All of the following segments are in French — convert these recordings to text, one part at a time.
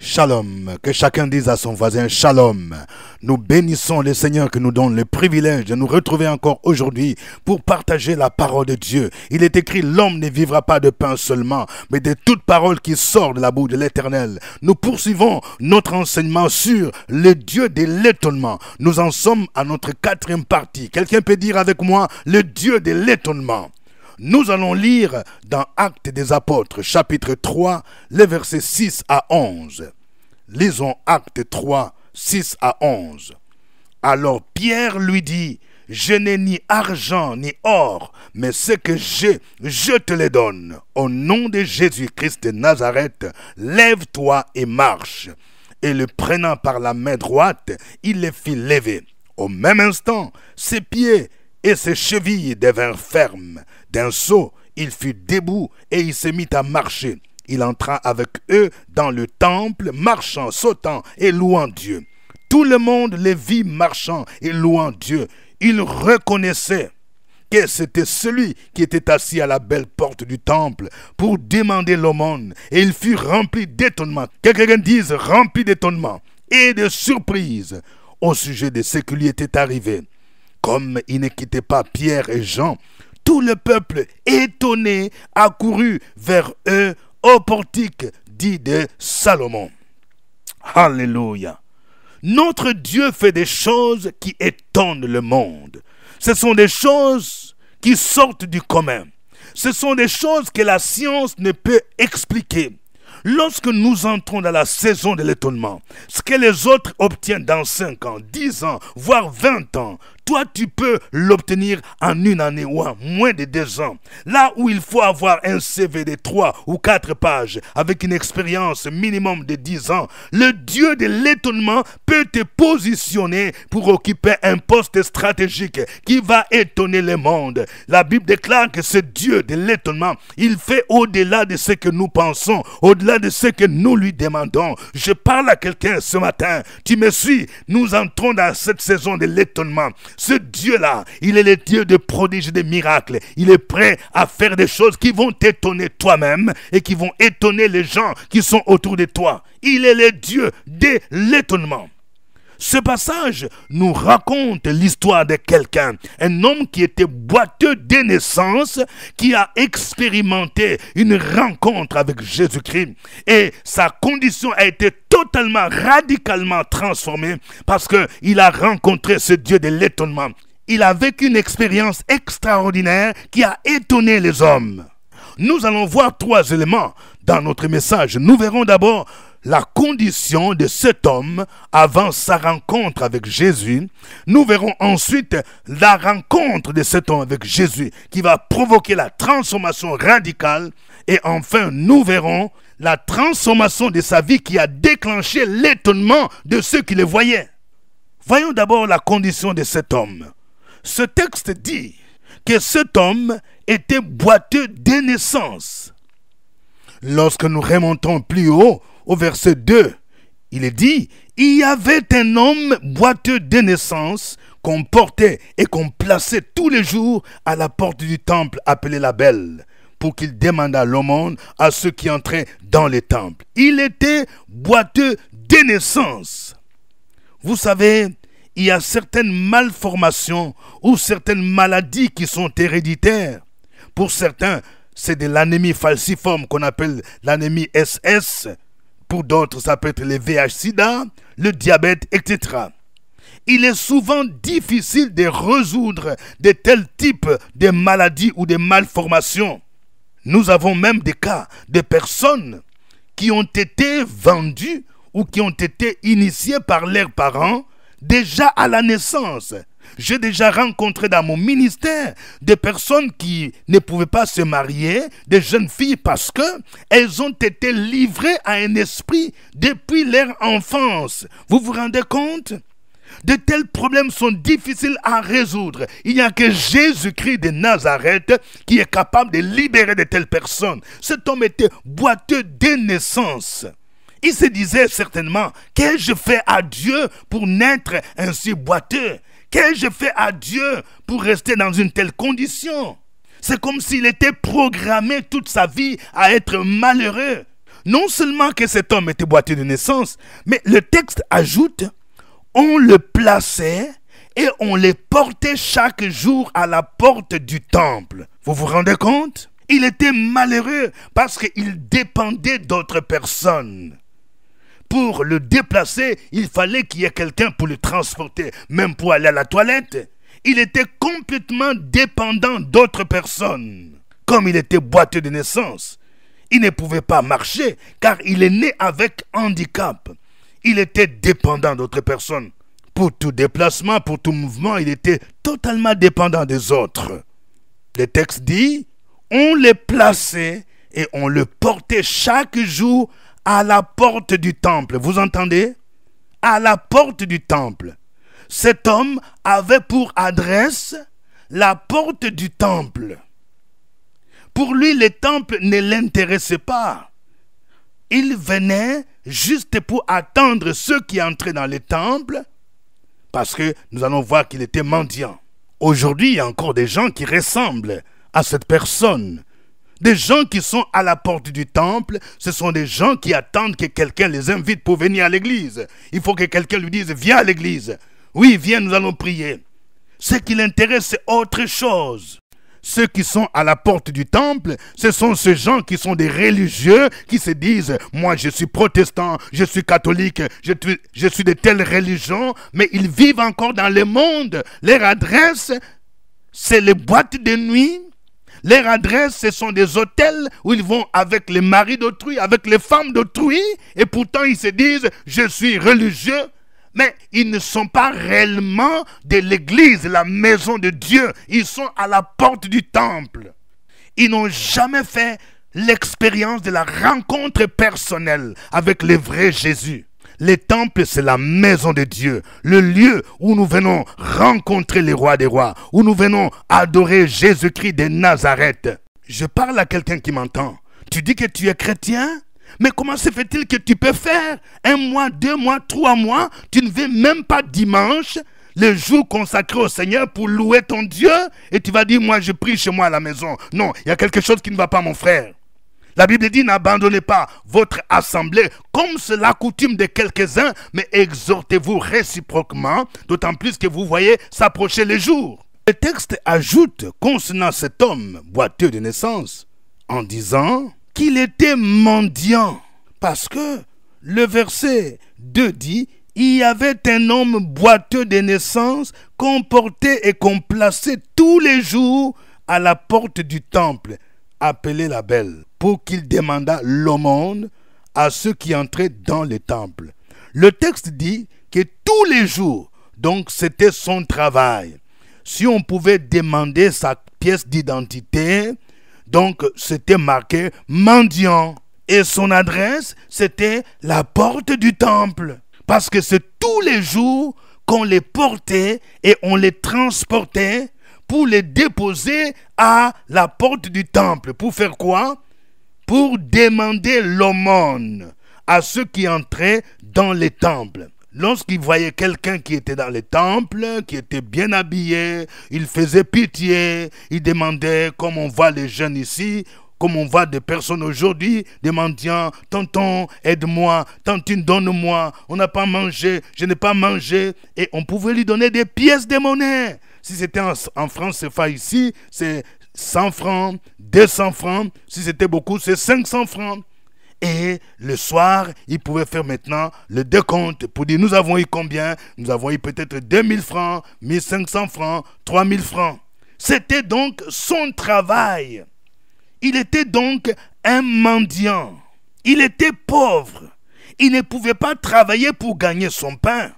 Shalom. Que chacun dise à son voisin Shalom. Nous bénissons le Seigneur qui nous donne le privilège de nous retrouver encore aujourd'hui pour partager la parole de Dieu. Il est écrit l'homme ne vivra pas de pain seulement, mais de toute parole qui sort de la boue de l'Éternel. Nous poursuivons notre enseignement sur le Dieu de l'étonnement. Nous en sommes à notre quatrième partie. Quelqu'un peut dire avec moi le Dieu de l'étonnement. Nous allons lire dans Actes des Apôtres, chapitre 3, les versets 6 à 11. Lisons Actes 3, 6 à 11. Alors Pierre lui dit, je n'ai ni argent ni or, mais ce que j'ai, je te le donne. Au nom de Jésus-Christ de Nazareth, lève-toi et marche. Et le prenant par la main droite, il le fit lever. Au même instant, ses pieds et ses chevilles devinrent fermes. D'un saut, il fut debout et il se mit à marcher. Il entra avec eux dans le temple, marchant, sautant et louant Dieu. Tout le monde les vit marchant et louant Dieu. Ils reconnaissaient que c'était celui qui était assis à la belle porte du temple pour demander l'aumône, et il fut rempli d'étonnement. quelqu'un dise rempli d'étonnement et de surprise au sujet de ce qui lui était arrivé. Comme ils ne quittaient pas Pierre et Jean, tout le peuple étonné accourut vers eux au portique dit de Salomon. Alléluia. Notre Dieu fait des choses qui étonnent le monde. Ce sont des choses qui sortent du commun. Ce sont des choses que la science ne peut expliquer. Lorsque nous entrons dans la saison de l'étonnement, ce que les autres obtiennent dans 5 ans, 10 ans, voire 20 ans, toi tu peux l'obtenir en une année ou en moins de deux ans. Là où il faut avoir un CV de trois ou quatre pages avec une expérience minimum de dix ans, le Dieu de l'étonnement peut te positionner pour occuper un poste stratégique qui va étonner le monde. La Bible déclare que ce Dieu de l'étonnement, il fait au-delà de ce que nous pensons, au-delà de ce que nous lui demandons. Je parle à quelqu'un ce matin, tu me suis, nous entrons dans cette saison de l'étonnement. Ce Dieu-là, il est le Dieu des prodiges, et des miracles. Il est prêt à faire des choses qui vont t'étonner toi-même et qui vont étonner les gens qui sont autour de toi. Il est le Dieu de l'étonnement. Ce passage nous raconte l'histoire de quelqu'un, un homme qui était boiteux dès naissance, qui a expérimenté une rencontre avec Jésus-Christ et sa condition a été totalement, radicalement transformée parce qu'il a rencontré ce Dieu de l'étonnement. Il a vécu une expérience extraordinaire qui a étonné les hommes. Nous allons voir trois éléments dans notre message. Nous verrons d'abord la condition de cet homme avant sa rencontre avec Jésus. Nous verrons ensuite la rencontre de cet homme avec Jésus qui va provoquer la transformation radicale. Et enfin, nous verrons la transformation de sa vie qui a déclenché l'étonnement de ceux qui le voyaient. Voyons d'abord la condition de cet homme. Ce texte dit que cet homme était boiteux de naissance. Lorsque nous remontons plus haut, au verset 2, il est dit, il y avait un homme boiteux de naissance qu'on portait et qu'on plaçait tous les jours à la porte du temple appelé la Belle, pour qu'il demandât l'aumône à ceux qui entraient dans le temple Il était boiteux de naissance. Vous savez, il y a certaines malformations ou certaines maladies qui sont héréditaires. Pour certains, c'est de l'anémie falciforme qu'on appelle l'anémie SS pour d'autres, ça peut être le VIH-Sida, le diabète, etc. Il est souvent difficile de résoudre de tels types de maladies ou de malformations. Nous avons même des cas de personnes qui ont été vendues ou qui ont été initiées par leurs parents déjà à la naissance j'ai déjà rencontré dans mon ministère des personnes qui ne pouvaient pas se marier, des jeunes filles, parce que elles ont été livrées à un esprit depuis leur enfance. Vous vous rendez compte de tels problèmes sont difficiles à résoudre. Il n'y a que Jésus-Christ de Nazareth qui est capable de libérer de telles personnes. Cet homme était boiteux dès naissance. Il se disait certainement, qu'ai-je fait à Dieu pour naître ainsi boiteux Qu'ai-je fait à Dieu pour rester dans une telle condition C'est comme s'il était programmé toute sa vie à être malheureux. Non seulement que cet homme était boité de naissance, mais le texte ajoute, on le plaçait et on le portait chaque jour à la porte du temple. Vous vous rendez compte Il était malheureux parce qu'il dépendait d'autres personnes pour le déplacer, il fallait qu'il y ait quelqu'un pour le transporter, même pour aller à la toilette. Il était complètement dépendant d'autres personnes. Comme il était boiteux de naissance, il ne pouvait pas marcher car il est né avec handicap. Il était dépendant d'autres personnes. Pour tout déplacement, pour tout mouvement, il était totalement dépendant des autres. Le texte dit, on le plaçait et on le portait chaque jour à la porte du temple. Vous entendez À la porte du temple. Cet homme avait pour adresse la porte du temple. Pour lui, le temple ne l'intéressait pas. Il venait juste pour attendre ceux qui entraient dans le temple, parce que nous allons voir qu'il était mendiant. Aujourd'hui, il y a encore des gens qui ressemblent à cette personne des gens qui sont à la porte du temple, ce sont des gens qui attendent que quelqu'un les invite pour venir à l'église. Il faut que quelqu'un lui dise, viens à l'église. Oui, viens, nous allons prier. Ce qui l'intéresse, c'est autre chose. Ceux qui sont à la porte du temple, ce sont ces gens qui sont des religieux qui se disent, moi je suis protestant, je suis catholique, je, je suis de telle religion, mais ils vivent encore dans le monde. Leur adresse, c'est les boîtes de nuit, leur adresse, ce sont des hôtels où ils vont avec les maris d'autrui, avec les femmes d'autrui, et pourtant ils se disent, je suis religieux, mais ils ne sont pas réellement de l'église, la maison de Dieu. Ils sont à la porte du temple. Ils n'ont jamais fait l'expérience de la rencontre personnelle avec le vrai Jésus. Les temples c'est la maison de Dieu, le lieu où nous venons rencontrer les rois des rois, où nous venons adorer Jésus-Christ de Nazareth. Je parle à quelqu'un qui m'entend. Tu dis que tu es chrétien mais comment se fait-il que tu peux faire un mois, deux mois, trois mois, tu ne veux même pas dimanche, le jour consacré au Seigneur pour louer ton Dieu, et tu vas dire, moi je prie chez moi à la maison. Non, il y a quelque chose qui ne va pas, mon frère. La Bible dit n'abandonnez pas votre assemblée comme c'est la coutume de quelques-uns, mais exhortez-vous réciproquement, d'autant plus que vous voyez s'approcher les jours. Le texte ajoute concernant cet homme boiteux de naissance en disant qu'il était mendiant parce que le verset 2 dit il y avait un homme boiteux de naissance, qu'on portait et qu'on plaçait tous les jours à la porte du temple, appelé la belle, pour qu'il demandât l'aumône à ceux qui entraient dans le temple. » Le texte dit que tous les jours, donc c'était son travail. Si on pouvait demander sa pièce d'identité, donc c'était marqué mendiant. Et son adresse, c'était la porte du temple. Parce que c'est tous les jours qu'on les portait et on les transportait pour les déposer à la porte du temple. Pour faire quoi Pour demander l'aumône à ceux qui entraient dans les temples. Lorsqu'ils voyaient quelqu'un qui était dans le temple, qui était bien habillé, il faisait pitié, il demandait, comme on voit les jeunes ici, comme on voit des personnes aujourd'hui demandant, tonton, aide-moi, tantine, donne-moi, on n'a pas mangé, je n'ai pas mangé, et on pouvait lui donner des pièces de monnaie. Si c'était en, France, c'est pas ici, c'est 100 francs, 200 francs. Si c'était beaucoup, c'est 500 francs. Et le soir, il pouvait faire maintenant le décompte pour dire nous avons eu combien Nous avons eu peut-être 2000 francs, 1500 francs, 3000 francs. C'était donc son travail. Il était donc un mendiant. Il était pauvre. Il ne pouvait pas travailler pour gagner son pain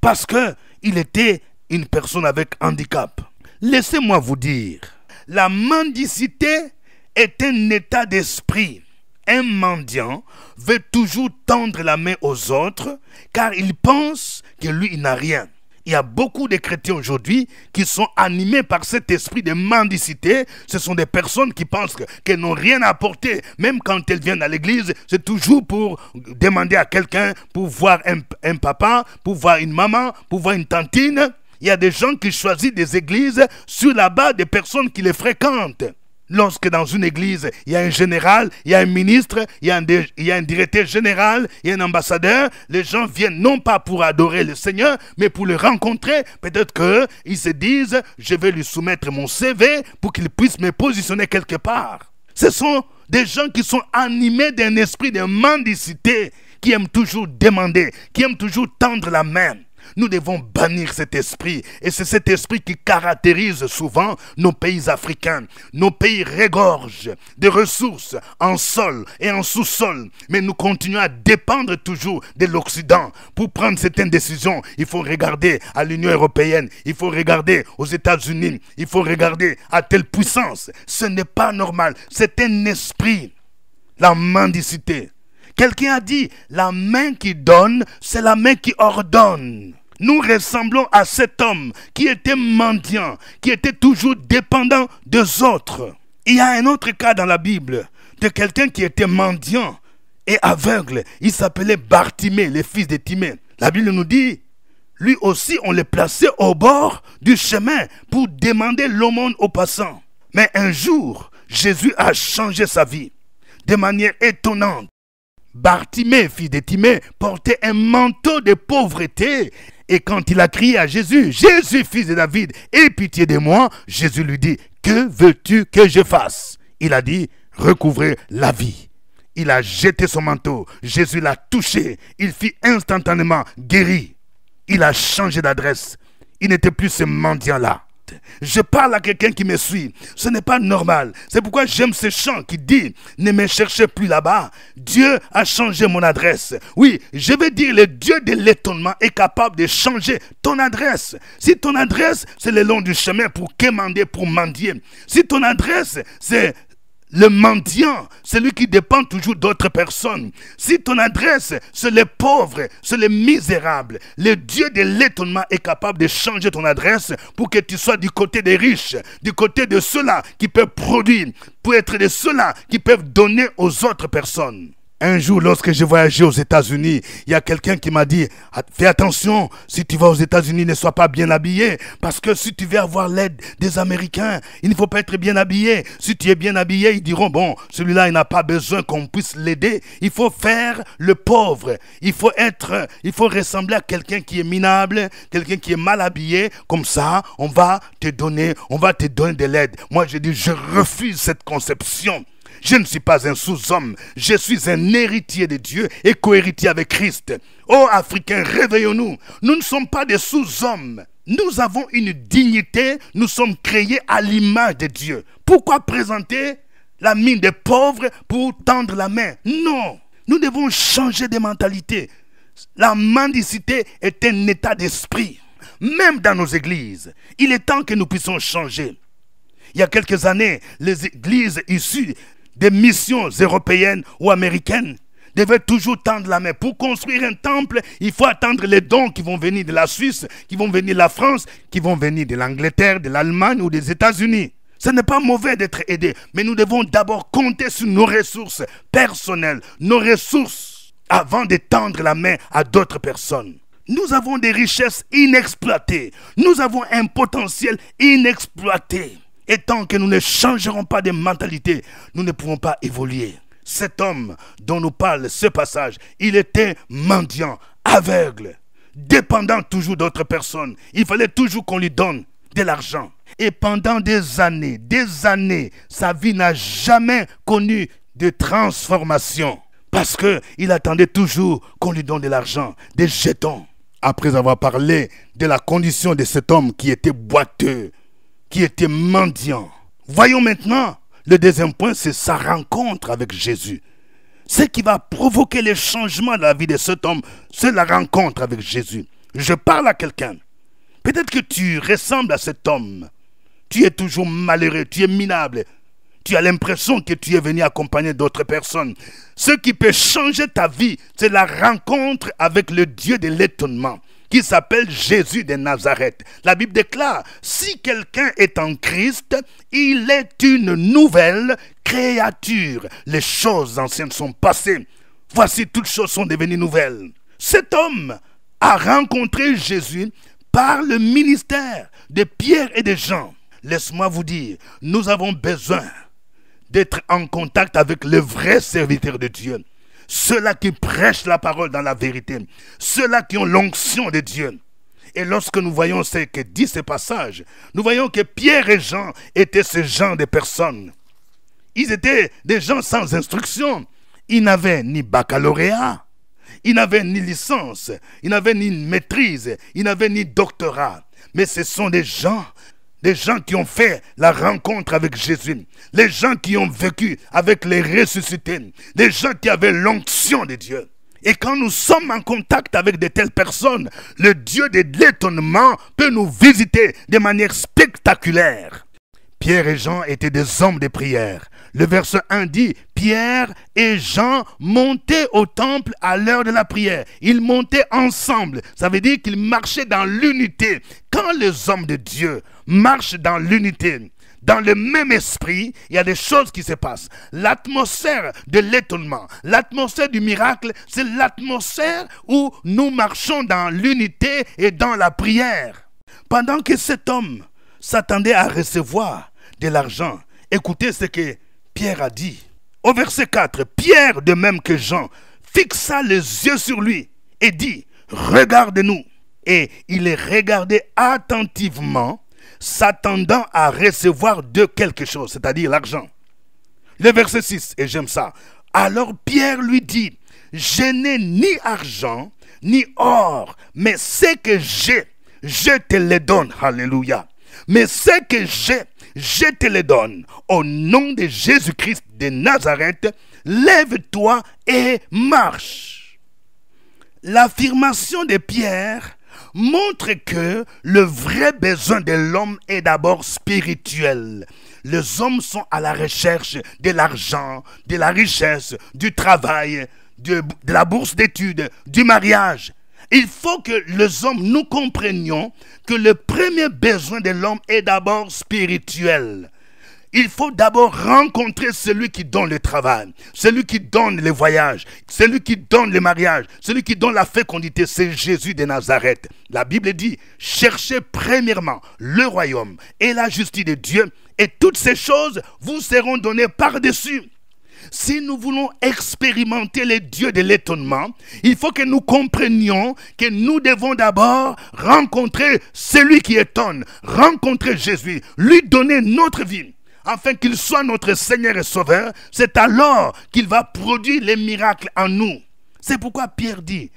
parce que il était une personne avec handicap. Laissez-moi vous dire, la mendicité est un état d'esprit. Un mendiant veut toujours tendre la main aux autres car il pense que lui, il n'a rien. Il y a beaucoup de chrétiens aujourd'hui qui sont animés par cet esprit de mendicité. Ce sont des personnes qui pensent qu'elles n'ont rien à apporter. Même quand elles viennent à l'église, c'est toujours pour demander à quelqu'un, pour voir un, un papa, pour voir une maman, pour voir une tantine. Il y a des gens qui choisissent des églises sur la base des personnes qui les fréquentent. Lorsque dans une église, il y a un général, il y a un ministre, il y a un, directeur général, il y a un ambassadeur, les gens viennent non pas pour adorer le Seigneur, mais pour le rencontrer. Peut-être qu'ils se disent, je vais lui soumettre mon CV pour qu'il puisse me positionner quelque part. Ce sont des gens qui sont animés d'un esprit de mendicité, qui aiment toujours demander, qui aiment toujours tendre la main. Nous devons bannir cet esprit. Et c'est cet esprit qui caractérise souvent nos pays africains. Nos pays régorgent de ressources en sol et en sous-sol. Mais nous continuons à dépendre toujours de l'Occident. Pour prendre certaines décisions, il faut regarder à l'Union européenne. Il faut regarder aux États-Unis. Il faut regarder à telle puissance. Ce n'est pas normal. C'est un esprit. La mendicité. Quelqu'un a dit, la main qui donne, c'est la main qui ordonne. Nous ressemblons à cet homme qui était mendiant, qui était toujours dépendant des autres. Il y a un autre cas dans la Bible de quelqu'un qui était mendiant et aveugle. Il s'appelait Bartimée, le fils de Timée. La Bible nous dit, lui aussi, on le plaçait au bord du chemin pour demander l'aumône aux passants. Mais un jour, Jésus a changé sa vie de manière étonnante. Bartimée, fils de Timée, portait un manteau de pauvreté. Et quand il a crié à Jésus, Jésus, fils de David, aie pitié de moi, Jésus lui dit, que veux-tu que je fasse Il a dit, recouvrez la vie. Il a jeté son manteau, Jésus l'a touché, il fut instantanément guéri. Il a changé d'adresse. Il n'était plus ce mendiant-là. Je parle à quelqu'un qui me suit. Ce n'est pas normal. C'est pourquoi j'aime ce chant qui dit, ne me cherchez plus là-bas. Dieu a changé mon adresse. Oui, je veux dire, le Dieu de l'étonnement est capable de changer ton adresse. Si ton adresse, c'est le long du chemin pour quémander, pour mendier. Si ton adresse, c'est le mendiant, celui qui dépend toujours d'autres personnes. Si ton adresse, c'est les pauvres, c'est les misérables, le Dieu de l'étonnement est capable de changer ton adresse pour que tu sois du côté des riches, du côté de ceux-là qui peuvent produire, pour être de ceux-là qui peuvent donner aux autres personnes. Un jour, lorsque j'ai voyagé aux États-Unis, il y a quelqu'un qui m'a dit ah, Fais attention, si tu vas aux États-Unis, ne sois pas bien habillé, parce que si tu veux avoir l'aide des Américains, il ne faut pas être bien habillé. Si tu es bien habillé, ils diront Bon, celui-là, il n'a pas besoin qu'on puisse l'aider. Il faut faire le pauvre. Il faut être, il faut ressembler à quelqu'un qui est minable, quelqu'un qui est mal habillé. Comme ça, on va te donner, on va te donner de l'aide. Moi, je dis Je refuse cette conception. Je ne suis pas un sous-homme, je suis un héritier de Dieu et co-héritier avec Christ. Oh Africains, réveillons-nous. Nous ne sommes pas des sous-hommes. Nous avons une dignité, nous sommes créés à l'image de Dieu. Pourquoi présenter la mine des pauvres pour tendre la main Non, nous devons changer de mentalité. La mendicité est un état d'esprit, même dans nos églises. Il est temps que nous puissions changer. Il y a quelques années, les églises issues des missions européennes ou américaines devaient toujours tendre la main. Pour construire un temple, il faut attendre les dons qui vont venir de la Suisse, qui vont venir de la France, qui vont venir de l'Angleterre, de l'Allemagne ou des États-Unis. Ce n'est pas mauvais d'être aidé, mais nous devons d'abord compter sur nos ressources personnelles, nos ressources, avant de tendre la main à d'autres personnes. Nous avons des richesses inexploitées. Nous avons un potentiel inexploité. Et tant que nous ne changerons pas de mentalité, nous ne pouvons pas évoluer. Cet homme dont nous parle ce passage, il était mendiant, aveugle, dépendant toujours d'autres personnes. Il fallait toujours qu'on lui donne de l'argent. Et pendant des années, des années, sa vie n'a jamais connu de transformation. Parce qu'il attendait toujours qu'on lui donne de l'argent, des jetons. Après avoir parlé de la condition de cet homme qui était boiteux, qui était mendiant. Voyons maintenant, le deuxième point, c'est sa rencontre avec Jésus. Ce qui va provoquer les changements de la vie de cet homme, c'est la rencontre avec Jésus. Je parle à quelqu'un. Peut-être que tu ressembles à cet homme. Tu es toujours malheureux, tu es minable. Tu as l'impression que tu es venu accompagner d'autres personnes. Ce qui peut changer ta vie, c'est la rencontre avec le Dieu de l'étonnement qui s'appelle Jésus de Nazareth. La Bible déclare, si quelqu'un est en Christ, il est une nouvelle créature. Les choses anciennes sont passées. Voici toutes choses sont devenues nouvelles. Cet homme a rencontré Jésus par le ministère de Pierre et de Jean. Laisse-moi vous dire, nous avons besoin d'être en contact avec le vrai serviteur de Dieu, ceux-là qui prêchent la parole dans la vérité, ceux-là qui ont l'onction de Dieu. Et lorsque nous voyons ce que dit ce passage, nous voyons que Pierre et Jean étaient ce genre de personnes. Ils étaient des gens sans instruction. Ils n'avaient ni baccalauréat, ils n'avaient ni licence, ils n'avaient ni maîtrise, ils n'avaient ni doctorat. Mais ce sont des gens les gens qui ont fait la rencontre avec Jésus, les gens qui ont vécu avec les ressuscités, les gens qui avaient l'onction de Dieu. Et quand nous sommes en contact avec de telles personnes, le Dieu de l'étonnement peut nous visiter de manière spectaculaire. Pierre et Jean étaient des hommes de prière. Le verset 1 dit, Pierre et Jean montaient au temple à l'heure de la prière. Ils montaient ensemble. Ça veut dire qu'ils marchaient dans l'unité. Quand les hommes de Dieu marchent dans l'unité, dans le même esprit, il y a des choses qui se passent. L'atmosphère de l'étonnement, l'atmosphère du miracle, c'est l'atmosphère où nous marchons dans l'unité et dans la prière. Pendant que cet homme s'attendait à recevoir de l'argent. Écoutez ce que Pierre a dit. Au verset 4, Pierre, de même que Jean, fixa les yeux sur lui et dit, regarde-nous. Et il les regardait attentivement, s'attendant à recevoir de quelque chose, c'est-à-dire l'argent. Le verset 6, et j'aime ça. Alors Pierre lui dit, je n'ai ni argent, ni or, mais ce que j'ai, je te le donne. Alléluia. Mais ce que j'ai, je te les donne. Au nom de Jésus-Christ de Nazareth, lève-toi et marche. L'affirmation de Pierre montre que le vrai besoin de l'homme est d'abord spirituel. Les hommes sont à la recherche de l'argent, de la richesse, du travail, de, de la bourse d'études, du mariage il faut que les hommes, nous comprenions que le premier besoin de l'homme est d'abord spirituel. Il faut d'abord rencontrer celui qui donne le travail, celui qui donne les voyages, celui qui donne le mariages, celui qui donne la fécondité, c'est Jésus de Nazareth. La Bible dit, cherchez premièrement le royaume et la justice de Dieu, et toutes ces choses vous seront données par-dessus. Si nous voulons expérimenter les dieux de l'étonnement, il faut que nous comprenions que nous devons d'abord rencontrer celui qui étonne, rencontrer Jésus, lui donner notre vie afin qu'il soit notre Seigneur et Sauveur, c'est alors qu'il va produire les miracles en nous. C'est pourquoi Pierre dit,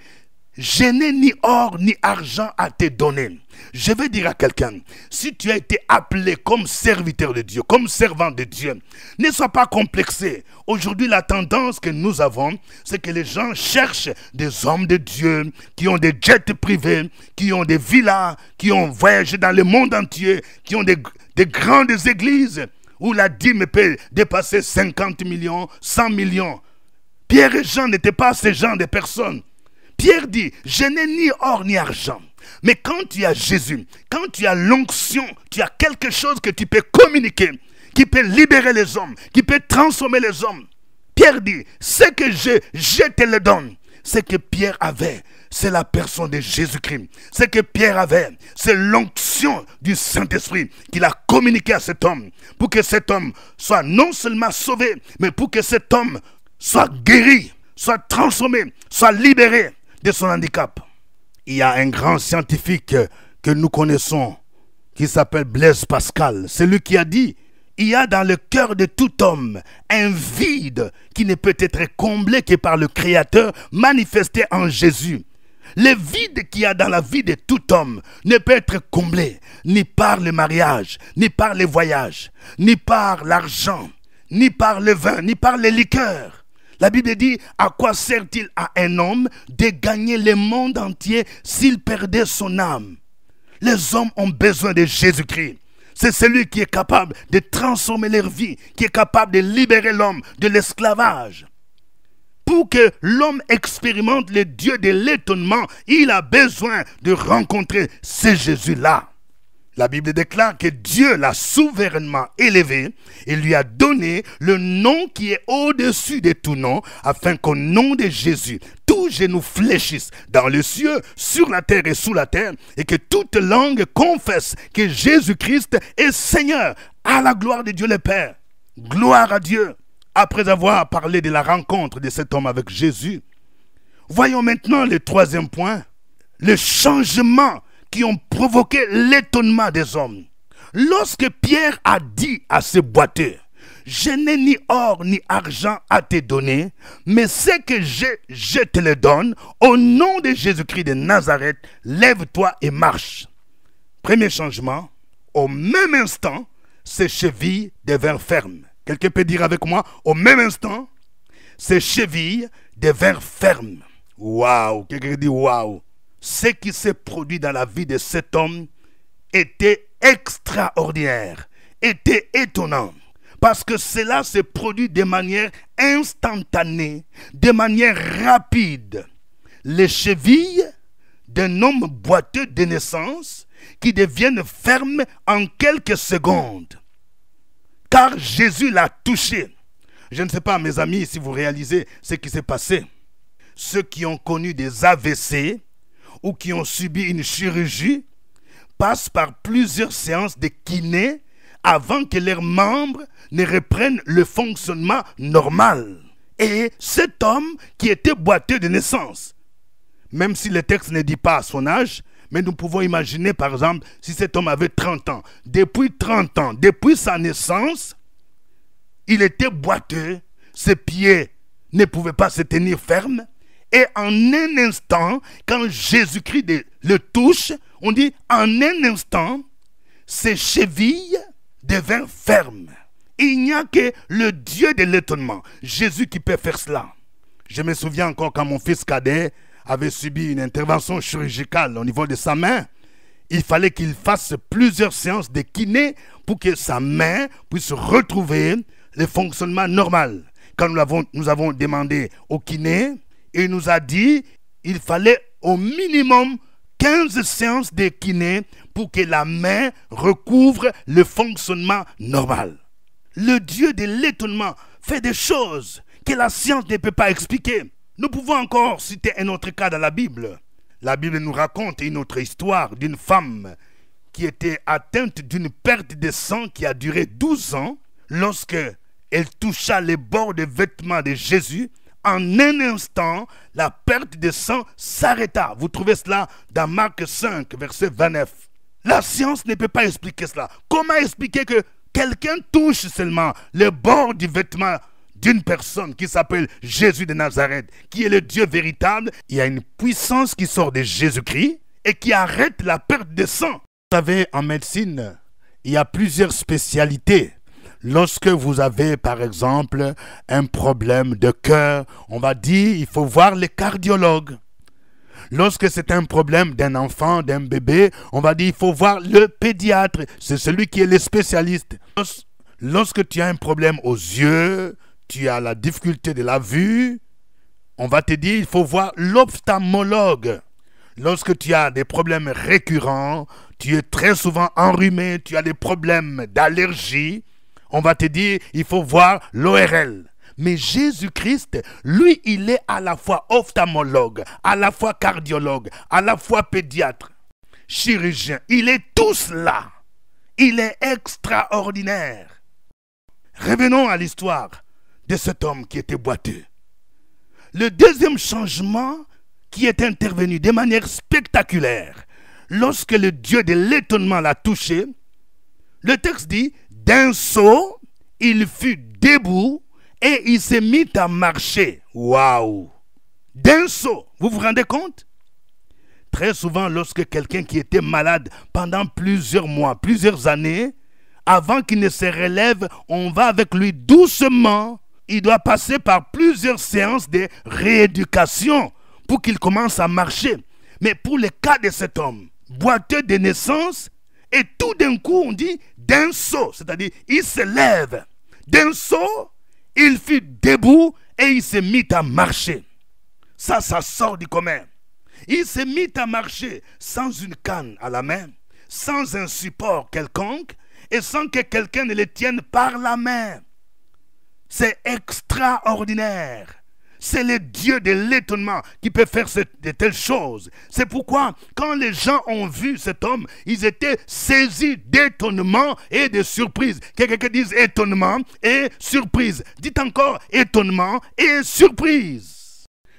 je n'ai ni or ni argent à te donner, je vais dire à quelqu'un, si tu as été appelé comme serviteur de Dieu, comme servant de Dieu, ne sois pas complexé. Aujourd'hui, la tendance que nous avons, c'est que les gens cherchent des hommes de Dieu qui ont des jets privés, qui ont des villas, qui ont voyagé dans le monde entier, qui ont des, grandes églises où la dîme peut dépasser 50 millions, 100 millions. Pierre et Jean n'étaient pas ce genre de personnes. Pierre dit, je n'ai ni or ni argent. Mais quand tu as Jésus, quand tu as l'onction, tu as quelque chose que tu peux communiquer, qui peut libérer les hommes, qui peut transformer les hommes. Pierre dit, ce que j'ai je te le donne. Ce que Pierre avait, c'est la personne de Jésus-Christ. Ce que Pierre avait, c'est l'onction du Saint-Esprit qu'il a communiqué à cet homme. Pour que cet homme soit non seulement sauvé, mais pour que cet homme soit guéri, soit transformé, soit libéré de son handicap il y a un grand scientifique que nous connaissons qui s'appelle Blaise Pascal. C'est lui qui a dit, il y a dans le cœur de tout homme un vide qui ne peut être comblé que par le Créateur manifesté en Jésus. Le vide qu'il y a dans la vie de tout homme ne peut être comblé ni par le mariage, ni par les voyages, ni par l'argent, ni par le vin, ni par les liqueurs la Bible dit, à quoi sert-il à un homme de gagner le monde entier s'il perdait son âme Les hommes ont besoin de Jésus-Christ. C'est celui qui est capable de transformer leur vie, qui est capable de libérer l'homme de l'esclavage. Pour que l'homme expérimente le Dieu de l'étonnement, il a besoin de rencontrer ce Jésus-là. La Bible déclare que Dieu l'a souverainement élevé et lui a donné le nom qui est au-dessus de tout nom, afin qu'au nom de Jésus, tous genoux fléchissent dans les cieux, sur la terre et sous la terre, et que toute langue confesse que Jésus-Christ est Seigneur, à la gloire de Dieu le Père. Gloire à Dieu. Après avoir parlé de la rencontre de cet homme avec Jésus, voyons maintenant le troisième point, le changement qui ont provoquer l'étonnement des hommes. Lorsque Pierre a dit à ses boiteux, je n'ai ni or ni argent à te donner, mais ce que j'ai, je te le donne. Au nom de Jésus-Christ de Nazareth, lève-toi et marche. Premier changement, au même instant, ses chevilles devinrent fermes. Quelqu'un peut dire avec moi, au même instant, ses chevilles devinrent fermes. Waouh, quelqu'un dit waouh ce qui s'est produit dans la vie de cet homme était extraordinaire, était étonnant. Parce que cela s'est produit de manière instantanée, de manière rapide. Les chevilles d'un homme boiteux de naissance qui deviennent fermes en quelques secondes. Car Jésus l'a touché. Je ne sais pas, mes amis, si vous réalisez ce qui s'est passé. Ceux qui ont connu des AVC, ou qui ont subi une chirurgie passent par plusieurs séances de kiné avant que leurs membres ne reprennent le fonctionnement normal. Et cet homme qui était boiteux de naissance, même si le texte ne dit pas son âge, mais nous pouvons imaginer par exemple si cet homme avait 30 ans. Depuis 30 ans, depuis sa naissance, il était boiteux, ses pieds ne pouvaient pas se tenir fermes, et en un instant, quand Jésus-Christ le touche, on dit en un instant, ses chevilles deviennent fermes. Il n'y a que le Dieu de l'étonnement, Jésus qui peut faire cela. Je me souviens encore quand mon fils cadet avait subi une intervention chirurgicale au niveau de sa main. Il fallait qu'il fasse plusieurs séances de kiné pour que sa main puisse retrouver le fonctionnement normal. Quand nous avons, nous avons demandé au kiné, il nous a dit il fallait au minimum 15 séances de kiné pour que la main recouvre le fonctionnement normal. Le Dieu de l'étonnement fait des choses que la science ne peut pas expliquer. Nous pouvons encore citer un autre cas dans la Bible. La Bible nous raconte une autre histoire d'une femme qui était atteinte d'une perte de sang qui a duré 12 ans lorsque elle toucha les bords des vêtements de Jésus en un instant, la perte de sang s'arrêta. Vous trouvez cela dans Marc 5, verset 29. La science ne peut pas expliquer cela. Comment expliquer que quelqu'un touche seulement le bord du vêtement d'une personne qui s'appelle Jésus de Nazareth, qui est le Dieu véritable, il y a une puissance qui sort de Jésus-Christ et qui arrête la perte de sang. Vous savez, en médecine, il y a plusieurs spécialités. Lorsque vous avez, par exemple, un problème de cœur, on va dire, il faut voir le cardiologue. Lorsque c'est un problème d'un enfant, d'un bébé, on va dire, il faut voir le pédiatre. C'est celui qui est le spécialiste. Lorsque tu as un problème aux yeux, tu as la difficulté de la vue, on va te dire, il faut voir l'ophtalmologue. Lorsque tu as des problèmes récurrents, tu es très souvent enrhumé, tu as des problèmes d'allergie, on va te dire, il faut voir l'ORL. Mais Jésus-Christ, lui, il est à la fois ophtalmologue, à la fois cardiologue, à la fois pédiatre, chirurgien. Il est tout cela. Il est extraordinaire. Revenons à l'histoire de cet homme qui était boiteux. Le deuxième changement qui est intervenu de manière spectaculaire lorsque le Dieu de l'étonnement l'a touché, le texte dit, d'un saut, il fut debout et il se mit à marcher. Waouh! D'un saut, vous vous rendez compte? Très souvent, lorsque quelqu'un qui était malade pendant plusieurs mois, plusieurs années, avant qu'il ne se relève, on va avec lui doucement. Il doit passer par plusieurs séances de rééducation pour qu'il commence à marcher. Mais pour le cas de cet homme, boiteux de naissance, et tout d'un coup, on dit, d'un saut, c'est-à-dire il se lève. D'un saut, il fut debout et il se mit à marcher. Ça, ça sort du commun. Il se mit à marcher sans une canne à la main, sans un support quelconque et sans que quelqu'un ne le tienne par la main. C'est extraordinaire. C'est le Dieu de l'étonnement qui peut faire de telles choses. C'est pourquoi, quand les gens ont vu cet homme, ils étaient saisis d'étonnement et de surprise. Quelqu'un qui dit étonnement et surprise. Dites encore étonnement et surprise.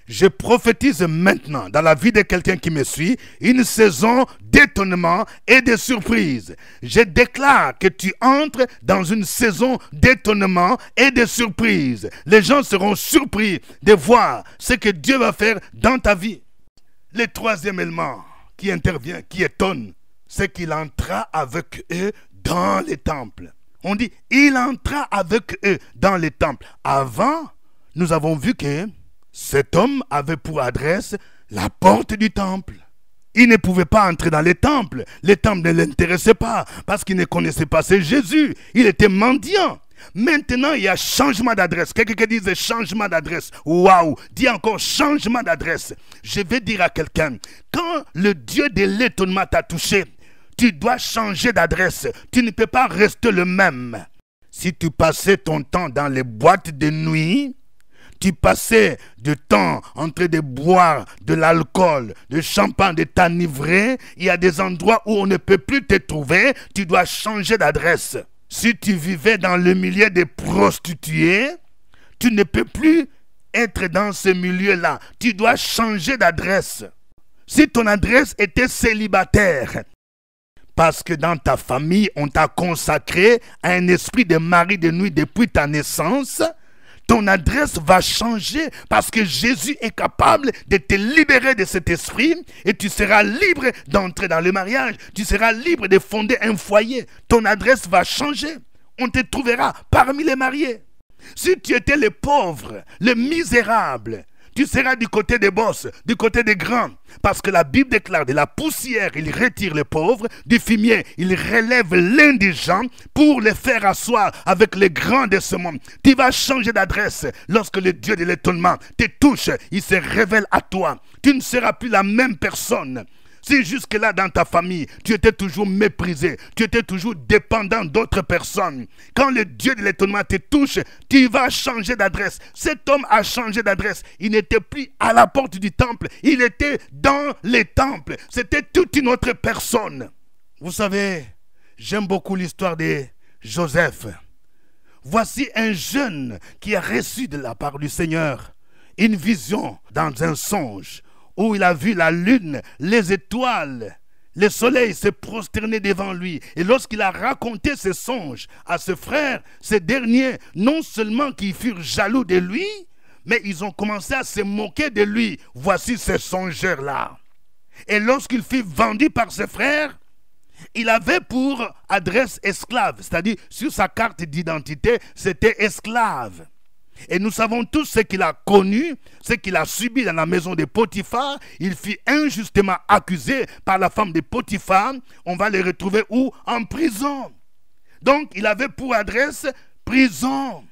Je prophétise maintenant dans la vie de quelqu'un qui me suit une saison d'étonnement et de surprise. Je déclare que tu entres dans une saison d'étonnement et de surprise. Les gens seront surpris de voir ce que Dieu va faire dans ta vie. Le troisième élément qui intervient, qui étonne, c'est qu'il entra avec eux dans les temples. On dit, il entra avec eux dans les temples. Avant, nous avons vu que cet homme avait pour adresse la porte du temple. Il ne pouvait pas entrer dans le temple... Le temple ne l'intéressait pas parce qu'il ne connaissait pas ce Jésus. Il était mendiant. Maintenant, il y a changement d'adresse. Quelqu'un qui changement d'adresse. Waouh! Dis encore changement d'adresse. Je vais dire à quelqu'un, quand le Dieu de l'étonnement t'a touché, tu dois changer d'adresse. Tu ne peux pas rester le même. Si tu passais ton temps dans les boîtes de nuit, tu passais du temps entre train de boire de l'alcool, de champagne, de t'enivrer. Il y a des endroits où on ne peut plus te trouver. Tu dois changer d'adresse. Si tu vivais dans le milieu des prostituées, tu ne peux plus être dans ce milieu-là. Tu dois changer d'adresse. Si ton adresse était célibataire, parce que dans ta famille, on t'a consacré à un esprit de mari de nuit depuis ta naissance, ton adresse va changer parce que Jésus est capable de te libérer de cet esprit et tu seras libre d'entrer dans le mariage. Tu seras libre de fonder un foyer. Ton adresse va changer. On te trouvera parmi les mariés. Si tu étais le pauvre, le misérable, tu seras du côté des bosses, du côté des grands. Parce que la Bible déclare de la poussière, il retire les pauvres, du fumier, il relève l'indigent pour les faire asseoir avec les grands de ce monde. Tu vas changer d'adresse lorsque le Dieu de l'étonnement te touche, il se révèle à toi. Tu ne seras plus la même personne. Si jusque-là dans ta famille, tu étais toujours méprisé, tu étais toujours dépendant d'autres personnes, quand le Dieu de l'étonnement te touche, tu vas changer d'adresse. Cet homme a changé d'adresse. Il n'était plus à la porte du temple, il était dans les temples. C'était toute une autre personne. Vous savez, j'aime beaucoup l'histoire de Joseph. Voici un jeune qui a reçu de la part du Seigneur une vision dans un songe où il a vu la lune, les étoiles, le soleil se prosterner devant lui. Et lorsqu'il a raconté ses songes à ses frères, ces derniers, non seulement qu'ils furent jaloux de lui, mais ils ont commencé à se moquer de lui. Voici ces songeurs-là. Et lorsqu'il fut vendu par ses frères, il avait pour adresse esclave, c'est-à-dire sur sa carte d'identité, c'était esclave. Et nous savons tous ce qu'il a connu, ce qu'il a subi dans la maison de Potiphar. Il fut injustement accusé par la femme de Potiphar. On va le retrouver où En prison. Donc il avait pour adresse prison.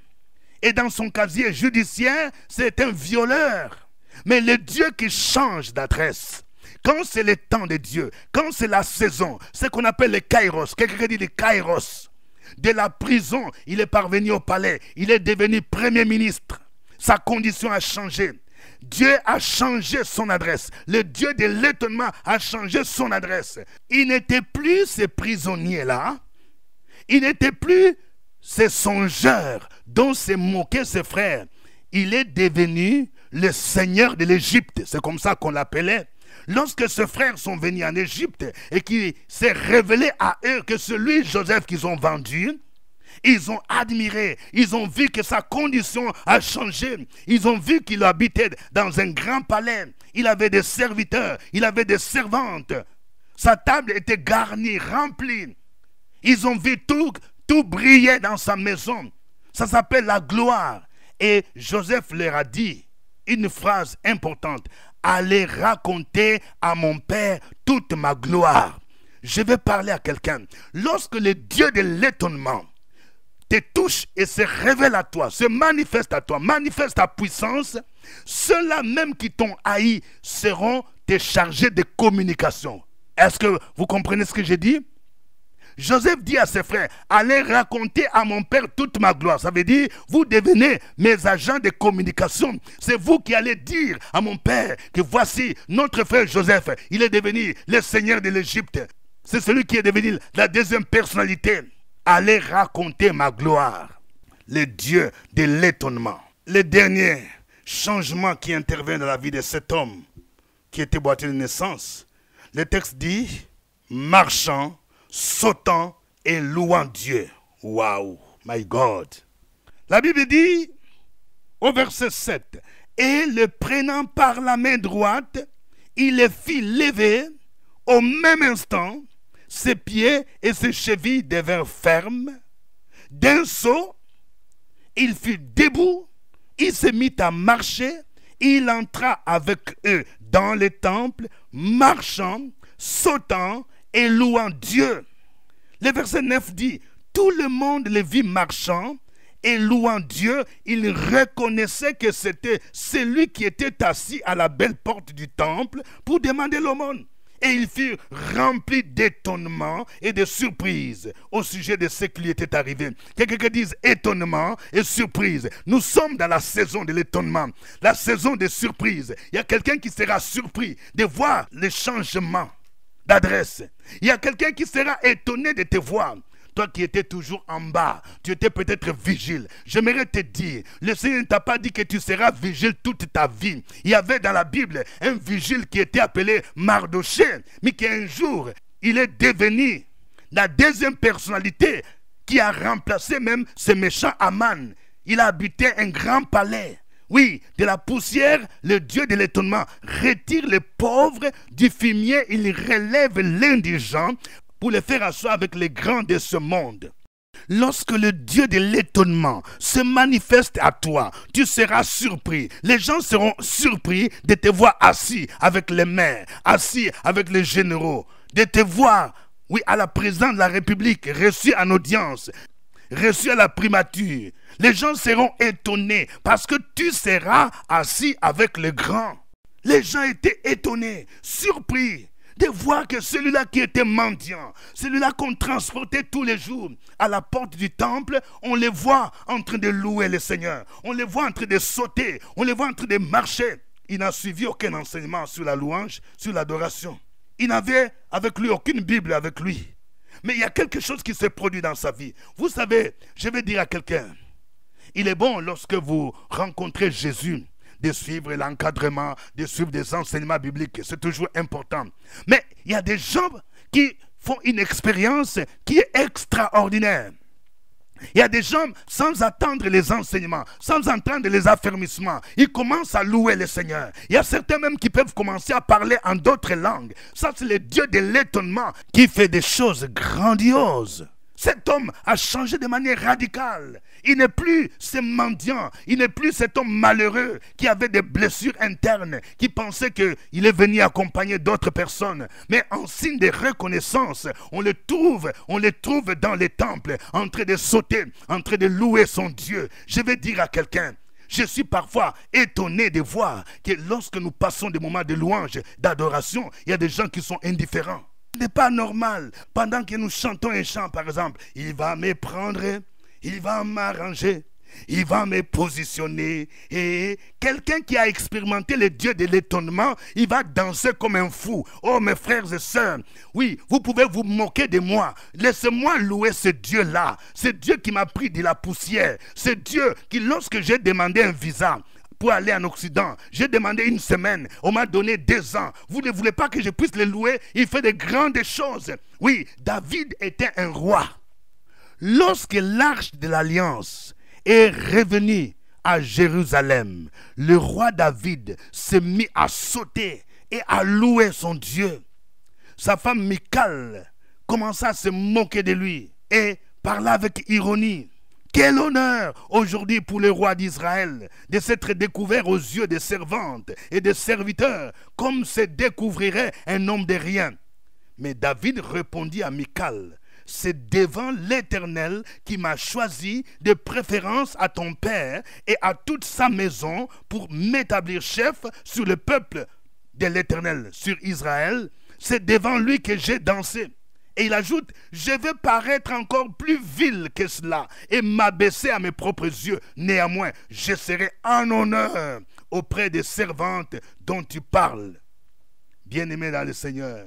Et dans son casier judiciaire, c'est un violeur. Mais le Dieu qui change d'adresse. Quand c'est le temps de Dieu, quand c'est la saison, ce qu'on appelle le kairos, quelqu'un dit le kairos, de la prison, il est parvenu au palais. Il est devenu Premier ministre. Sa condition a changé. Dieu a changé son adresse. Le Dieu de l'étonnement a changé son adresse. Il n'était plus ce prisonnier-là. Il n'était plus ce songeur dont se moquaient ses frères. Il est devenu le seigneur de l'Égypte. C'est comme ça qu'on l'appelait lorsque ses frères sont venus en Égypte et qu'il s'est révélé à eux que celui Joseph qu'ils ont vendu, ils ont admiré, ils ont vu que sa condition a changé, ils ont vu qu'il habitait dans un grand palais, il avait des serviteurs, il avait des servantes, sa table était garnie, remplie. Ils ont vu tout, tout briller dans sa maison. Ça s'appelle la gloire. Et Joseph leur a dit une phrase importante. Aller raconter à mon Père toute ma gloire. Je vais parler à quelqu'un. Lorsque le Dieu de l'étonnement te touche et se révèle à toi, se manifeste à toi, manifeste ta puissance, ceux-là même qui t'ont haï seront tes chargés de communication. Est-ce que vous comprenez ce que j'ai dit Joseph dit à ses frères, allez raconter à mon père toute ma gloire. Ça veut dire, vous devenez mes agents de communication. C'est vous qui allez dire à mon père que voici notre frère Joseph, il est devenu le seigneur de l'Égypte. C'est celui qui est devenu la deuxième personnalité. Allez raconter ma gloire. Le Dieu de l'étonnement. Le dernier changement qui intervient dans la vie de cet homme qui était boité de naissance. Le texte dit, marchant sautant et louant Dieu. Wow, my God. La Bible dit au verset 7, et le prenant par la main droite, il le fit lever au même instant, ses pieds et ses chevilles devinrent fermes. D'un saut, il fut debout, il se mit à marcher, il entra avec eux dans le temple, marchant, sautant et louant Dieu. Le verset 9 dit, tout le monde les vit marchant et louant Dieu, il reconnaissait que c'était celui qui était assis à la belle porte du temple pour demander l'aumône. Et ils furent remplis d'étonnement et de surprise au sujet de ce qui lui était arrivé. Quelqu'un qui dise étonnement et surprise. Nous sommes dans la saison de l'étonnement, la saison des surprises. Il y a quelqu'un qui sera surpris de voir les changements il y a quelqu'un qui sera étonné de te voir. Toi qui étais toujours en bas, tu étais peut-être vigile. J'aimerais te dire, le Seigneur ne t'a pas dit que tu seras vigile toute ta vie. Il y avait dans la Bible un vigile qui était appelé Mardoché, mais qui un jour, il est devenu la deuxième personnalité qui a remplacé même ce méchant Aman. Il a habité un grand palais. Oui, de la poussière, le Dieu de l'étonnement retire les pauvres du fumier, il relève l'indigent pour les faire asseoir avec les grands de ce monde. Lorsque le Dieu de l'étonnement se manifeste à toi, tu seras surpris. Les gens seront surpris de te voir assis avec les maires, assis avec les généraux, de te voir, oui, à la présidence de la République, reçu en audience, reçu à la primature. Les gens seront étonnés parce que tu seras assis avec les grand... Les gens étaient étonnés, surpris de voir que celui-là qui était mendiant, celui-là qu'on transportait tous les jours à la porte du temple, on les voit en train de louer le Seigneur, on les voit en train de sauter, on les voit en train de marcher. Il n'a suivi aucun enseignement sur la louange, sur l'adoration. Il n'avait avec lui aucune Bible avec lui. Mais il y a quelque chose qui s'est produit dans sa vie. Vous savez, je vais dire à quelqu'un, il est bon lorsque vous rencontrez Jésus de suivre l'encadrement, de suivre des enseignements bibliques. C'est toujours important. Mais il y a des gens qui font une expérience qui est extraordinaire. Il y a des gens, sans attendre les enseignements, sans entendre les affermissements, ils commencent à louer le Seigneur. Il y a certains même qui peuvent commencer à parler en d'autres langues. Ça, c'est le Dieu de l'étonnement qui fait des choses grandioses. Cet homme a changé de manière radicale. Il n'est plus ce mendiant, il n'est plus cet homme malheureux qui avait des blessures internes, qui pensait qu'il est venu accompagner d'autres personnes. Mais en signe de reconnaissance, on le trouve, on le trouve dans les temples, en train de sauter, en train de louer son Dieu. Je vais dire à quelqu'un, je suis parfois étonné de voir que lorsque nous passons des moments de louange, d'adoration, il y a des gens qui sont indifférents n'est pas normal. Pendant que nous chantons un chant, par exemple, il va me prendre, il va m'arranger, il va me positionner. Et quelqu'un qui a expérimenté le Dieu de l'étonnement, il va danser comme un fou. Oh mes frères et sœurs, oui, vous pouvez vous moquer de moi. Laissez-moi louer ce Dieu-là. Ce Dieu qui m'a pris de la poussière. Ce Dieu qui, lorsque j'ai demandé un visa, pour aller en Occident. J'ai demandé une semaine. On m'a donné deux ans. Vous ne voulez pas que je puisse le louer Il fait de grandes choses. Oui, David était un roi. Lorsque l'arche de l'alliance est revenue à Jérusalem, le roi David s'est mis à sauter et à louer son Dieu. Sa femme Michal commença à se moquer de lui et parla avec ironie. Quel honneur aujourd'hui pour le roi d'Israël de s'être découvert aux yeux des servantes et des serviteurs, comme se découvrirait un homme de rien. Mais David répondit à Michal, c'est devant l'Éternel qui m'a choisi de préférence à ton père et à toute sa maison pour m'établir chef sur le peuple de l'Éternel, sur Israël. C'est devant lui que j'ai dansé. Et il ajoute, je veux paraître encore plus vil que cela et m'abaisser à mes propres yeux. Néanmoins, je serai en honneur auprès des servantes dont tu parles. Bien-aimés dans le Seigneur,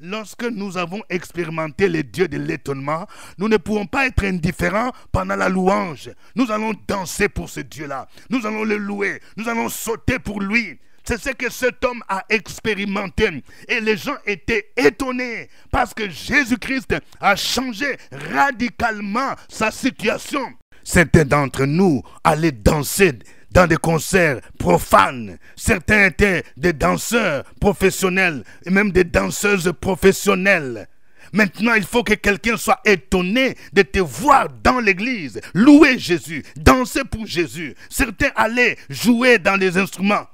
lorsque nous avons expérimenté les dieux de l'étonnement, nous ne pouvons pas être indifférents pendant la louange. Nous allons danser pour ce Dieu-là. Nous allons le louer. Nous allons sauter pour lui. C'est ce que cet homme a expérimenté. Et les gens étaient étonnés parce que Jésus-Christ a changé radicalement sa situation. Certains d'entre nous allaient danser dans des concerts profanes. Certains étaient des danseurs professionnels et même des danseuses professionnelles. Maintenant, il faut que quelqu'un soit étonné de te voir dans l'église, louer Jésus, danser pour Jésus. Certains allaient jouer dans les instruments.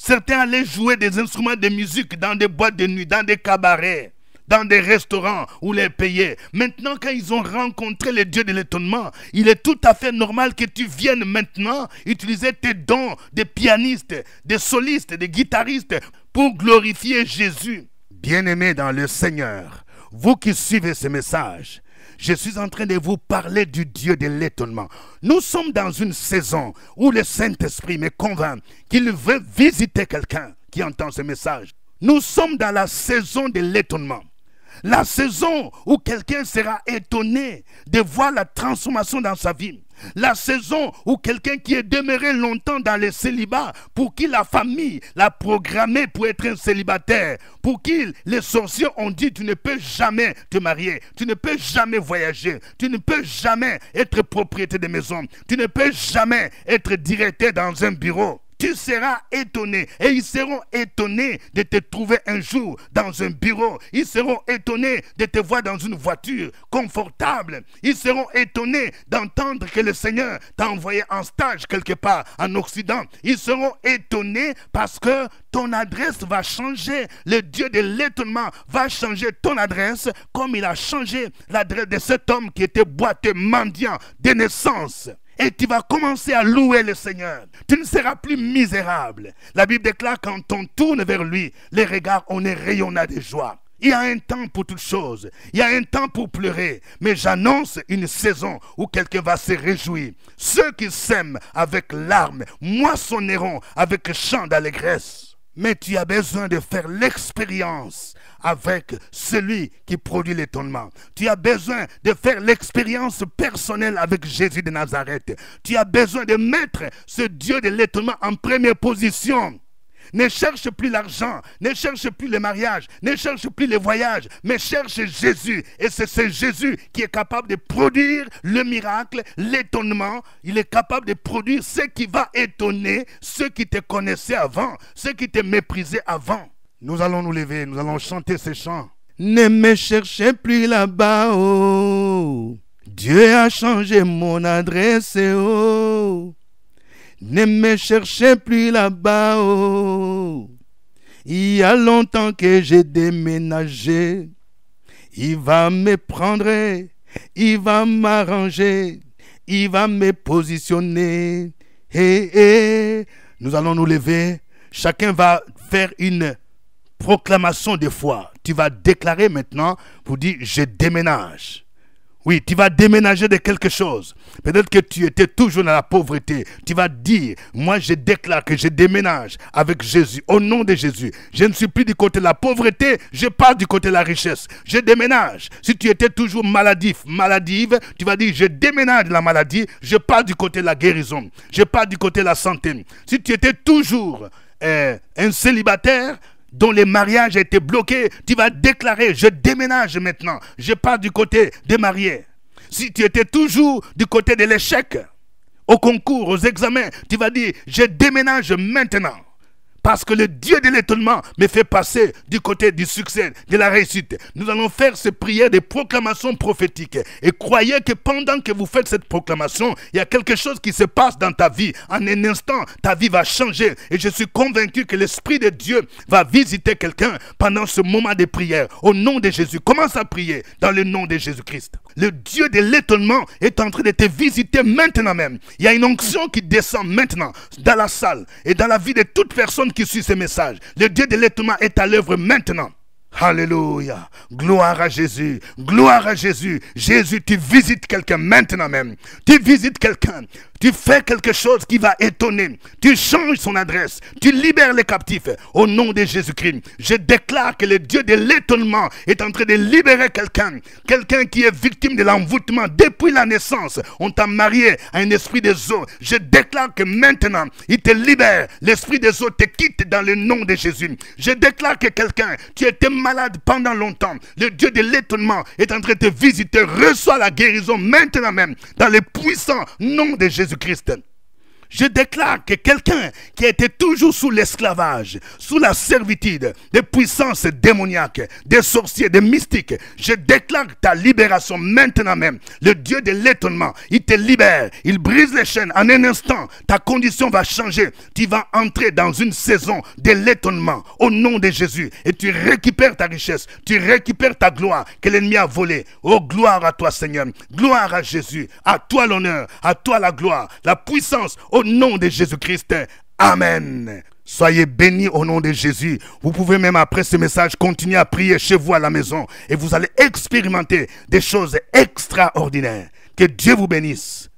Certains allaient jouer des instruments de musique dans des boîtes de nuit, dans des cabarets, dans des restaurants où les payaient. Maintenant, quand ils ont rencontré les dieux de l'étonnement, il est tout à fait normal que tu viennes maintenant utiliser tes dons de pianiste, de soliste, de guitariste pour glorifier Jésus. Bien-aimés dans le Seigneur, vous qui suivez ce message, je suis en train de vous parler du Dieu de l'étonnement. Nous sommes dans une saison où le Saint-Esprit me convainc qu'il veut visiter quelqu'un qui entend ce message. Nous sommes dans la saison de l'étonnement. La saison où quelqu'un sera étonné de voir la transformation dans sa vie. La saison où quelqu'un qui est demeuré longtemps dans le célibat, pour qui la famille l'a programmé pour être un célibataire, pour qui les sorciers ont dit tu ne peux jamais te marier, tu ne peux jamais voyager, tu ne peux jamais être propriétaire de maison, tu ne peux jamais être directeur dans un bureau tu seras étonné. Et ils seront étonnés de te trouver un jour dans un bureau. Ils seront étonnés de te voir dans une voiture confortable. Ils seront étonnés d'entendre que le Seigneur t'a envoyé en stage quelque part en Occident. Ils seront étonnés parce que ton adresse va changer. Le Dieu de l'étonnement va changer ton adresse comme il a changé l'adresse de cet homme qui était boiteux, mendiant de naissance et tu vas commencer à louer le Seigneur. Tu ne seras plus misérable. La Bible déclare quand on tourne vers lui, les regards, on est rayonnat de joie. Il y a un temps pour toutes choses. Il y a un temps pour pleurer. Mais j'annonce une saison où quelqu'un va se réjouir. Ceux qui s'aiment avec larmes moissonneront avec chant d'allégresse. Mais tu as besoin de faire l'expérience avec celui qui produit l'étonnement. Tu as besoin de faire l'expérience personnelle avec Jésus de Nazareth. Tu as besoin de mettre ce Dieu de l'étonnement en première position ne cherche plus l'argent, ne cherche plus les mariages, ne cherche plus les voyages, mais cherche Jésus. Et c'est ce Jésus qui est capable de produire le miracle, l'étonnement. Il est capable de produire ce qui va étonner ceux qui te connaissaient avant, ceux qui te méprisaient avant. Nous allons nous lever, nous allons chanter ces chants. Ne me cherchez plus là-bas, oh. Dieu a changé mon adresse, oh. Ne me cherchez plus là-bas, oh. Il y a longtemps que j'ai déménagé. Il va me prendre, il va m'arranger, il va me positionner. Hey, hey. Nous allons nous lever. Chacun va faire une proclamation de foi. Tu vas déclarer maintenant pour dire je déménage. Oui, tu vas déménager de quelque chose. Peut-être que tu étais toujours dans la pauvreté. Tu vas dire, moi je déclare que je déménage avec Jésus, au nom de Jésus. Je ne suis plus du côté de la pauvreté, je pars du côté de la richesse. Je déménage. Si tu étais toujours maladif, maladive, tu vas dire, je déménage de la maladie, je pars du côté de la guérison, je pars du côté de la santé. Si tu étais toujours euh, un célibataire, dont les mariages étaient bloqués, tu vas déclarer, je déménage maintenant, je pars du côté des mariés. Si tu étais toujours du côté de l'échec, au concours, aux examens, tu vas dire, je déménage maintenant. Parce que le Dieu de l'étonnement me fait passer du côté du succès, de la réussite. Nous allons faire ces prières des proclamations prophétiques. Et croyez que pendant que vous faites cette proclamation, il y a quelque chose qui se passe dans ta vie. En un instant, ta vie va changer. Et je suis convaincu que l'Esprit de Dieu va visiter quelqu'un pendant ce moment de prière. Au nom de Jésus, commence à prier dans le nom de Jésus-Christ. Le Dieu de l'étonnement est en train de te visiter maintenant même. Il y a une onction qui descend maintenant dans la salle et dans la vie de toute personne qui suit ce message. Le Dieu de l'étonnement est à l'œuvre maintenant. Alléluia. Gloire à Jésus. Gloire à Jésus. Jésus, tu visites quelqu'un maintenant même. Tu visites quelqu'un. Tu fais quelque chose qui va étonner. Tu changes son adresse. Tu libères les captifs. Au nom de Jésus-Christ, je déclare que le Dieu de l'étonnement est en train de libérer quelqu'un. Quelqu'un qui est victime de l'envoûtement depuis la naissance. On t'a marié à un esprit des eaux. Je déclare que maintenant, il te libère. L'esprit des eaux te quitte dans le nom de Jésus. Je déclare que quelqu'un, tu étais malade pendant longtemps. Le Dieu de l'étonnement est en train de visiter. Reçois la guérison maintenant même dans le puissant nom de Jésus-Christ. Je déclare que quelqu'un qui était toujours sous l'esclavage, sous la servitude des puissances démoniaques, des sorciers, des mystiques, je déclare ta libération maintenant même. Le Dieu de l'étonnement, il te libère, il brise les chaînes. En un instant, ta condition va changer. Tu vas entrer dans une saison de l'étonnement au nom de Jésus et tu récupères ta richesse, tu récupères ta gloire que l'ennemi a volée. Oh, gloire à toi Seigneur, gloire à Jésus, à toi l'honneur, à toi la gloire, la puissance au nom de Jésus-Christ. Amen. Soyez bénis au nom de Jésus. Vous pouvez même après ce message continuer à prier chez vous à la maison et vous allez expérimenter des choses extraordinaires. Que Dieu vous bénisse.